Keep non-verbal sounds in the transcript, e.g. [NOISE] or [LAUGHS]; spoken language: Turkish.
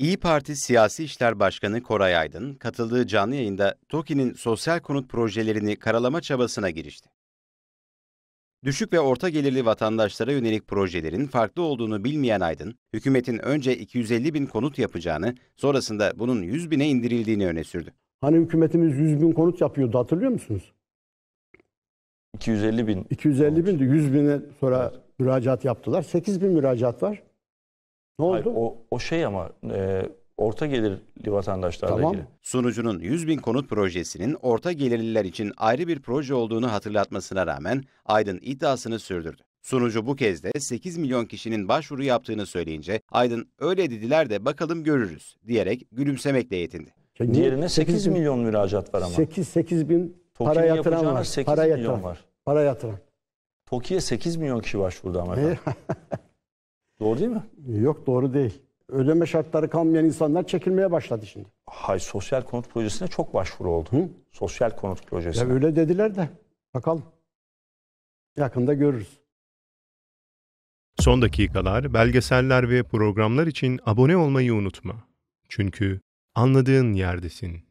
İyi Parti Siyasi İşler Başkanı Koray Aydın, katıldığı canlı yayında TOKİ'nin sosyal konut projelerini karalama çabasına girişti. Düşük ve orta gelirli vatandaşlara yönelik projelerin farklı olduğunu bilmeyen Aydın, hükümetin önce 250 bin konut yapacağını, sonrasında bunun 100 bine indirildiğini öne sürdü. Hani hükümetimiz 100 bin konut yapıyordu hatırlıyor musunuz? 250 bin. 250 bindi. de 100 bine sonra evet. müracaat yaptılar. 8 bin müracaat var. Ne oldu? Hayır, o, o şey ama e, orta gelirli vatandaşlarla tamam. ilgili. Sunucunun 100 bin konut projesinin orta gelirliler için ayrı bir proje olduğunu hatırlatmasına rağmen Aydın iddiasını sürdürdü. Sunucu bu kez de 8 milyon kişinin başvuru yaptığını söyleyince Aydın öyle dediler de bakalım görürüz diyerek gülümsemekle yetindi. Şimdi Diğerine 8, 8 milyon, milyon müracaat var ama. 8 8 bin Toki'nin para yatıran var. 8 para yatıran. milyon var. Para yatıran. TOKİ'ye 8 milyon kişi başvurdu ama. [LAUGHS] Doğru değil mi? Yok doğru değil. Ödeme şartları kalmayan insanlar çekilmeye başladı şimdi. Hay sosyal konut projesine çok başvuru oldu. Hı? Sosyal konut projesine. Ya öyle dediler de bakalım. Yakında görürüz. Son dakikalar, belgeseller ve programlar için abone olmayı unutma. Çünkü anladığın yerdesin.